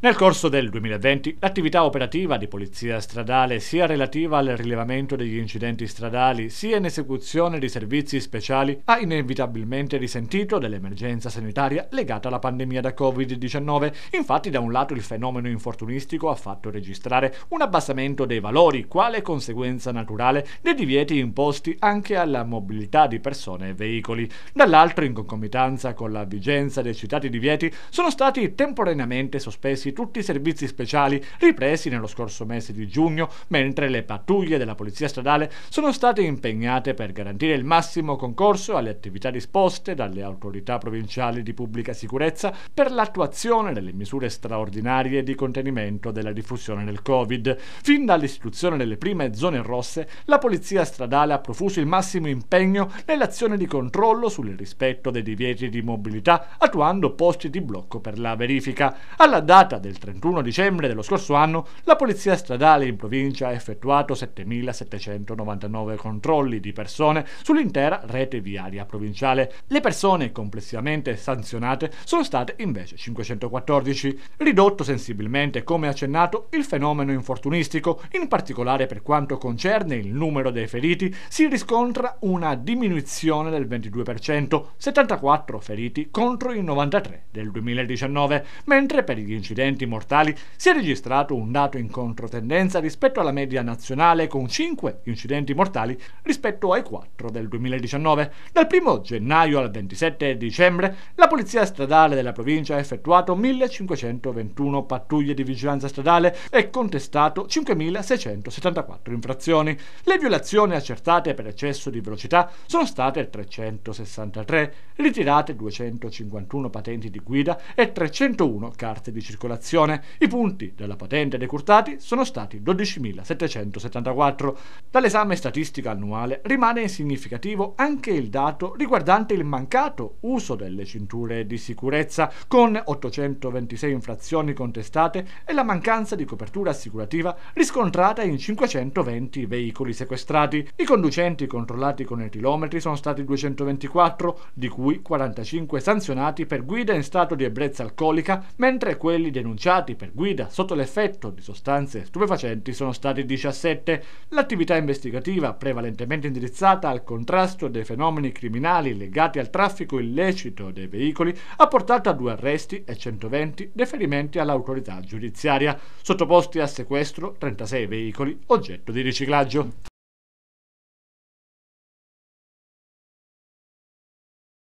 Nel corso del 2020 l'attività operativa di polizia stradale sia relativa al rilevamento degli incidenti stradali sia in esecuzione di servizi speciali ha inevitabilmente risentito dell'emergenza sanitaria legata alla pandemia da Covid-19. Infatti da un lato il fenomeno infortunistico ha fatto registrare un abbassamento dei valori quale conseguenza naturale dei divieti imposti anche alla mobilità di persone e veicoli. Dall'altro in concomitanza con la vigenza dei citati divieti sono stati temporaneamente sospesi chiusi tutti i servizi speciali ripresi nello scorso mese di giugno, mentre le pattuglie della Polizia Stradale sono state impegnate per garantire il massimo concorso alle attività disposte dalle autorità provinciali di pubblica sicurezza per l'attuazione delle misure straordinarie di contenimento della diffusione del Covid. Fin dall'istituzione delle prime zone rosse, la Polizia Stradale ha profuso il massimo impegno nell'azione di controllo sul rispetto dei divieti di mobilità, attuando posti di blocco per la verifica. Alla data del 31 dicembre dello scorso anno, la Polizia Stradale in provincia ha effettuato 7.799 controlli di persone sull'intera rete viaria provinciale. Le persone complessivamente sanzionate sono state invece 514, ridotto sensibilmente, come accennato, il fenomeno infortunistico, in particolare per quanto concerne il numero dei feriti, si riscontra una diminuzione del 22%, 74 feriti contro i 93 del 2019, mentre per gli incidenti incidenti mortali, si è registrato un dato in controtendenza rispetto alla media nazionale con 5 incidenti mortali rispetto ai 4 del 2019. Dal 1 gennaio al 27 dicembre la Polizia Stradale della provincia ha effettuato 1521 pattuglie di vigilanza stradale e contestato 5674 infrazioni. Le violazioni accertate per eccesso di velocità sono state 363, ritirate 251 patenti di guida e 301 carte di circolazione circolazione, i punti della patente decurtati sono stati 12.774. Dall'esame statistico annuale rimane significativo anche il dato riguardante il mancato uso delle cinture di sicurezza, con 826 infrazioni contestate e la mancanza di copertura assicurativa riscontrata in 520 veicoli sequestrati. I conducenti controllati con chilometri sono stati 224, di cui 45 sanzionati per guida in stato di ebbrezza alcolica, mentre quelli denunciati denunciati per guida sotto l'effetto di sostanze stupefacenti sono stati 17. L'attività investigativa, prevalentemente indirizzata al contrasto dei fenomeni criminali legati al traffico illecito dei veicoli, ha portato a due arresti e 120 deferimenti all'autorità giudiziaria, sottoposti a sequestro 36 veicoli oggetto di riciclaggio.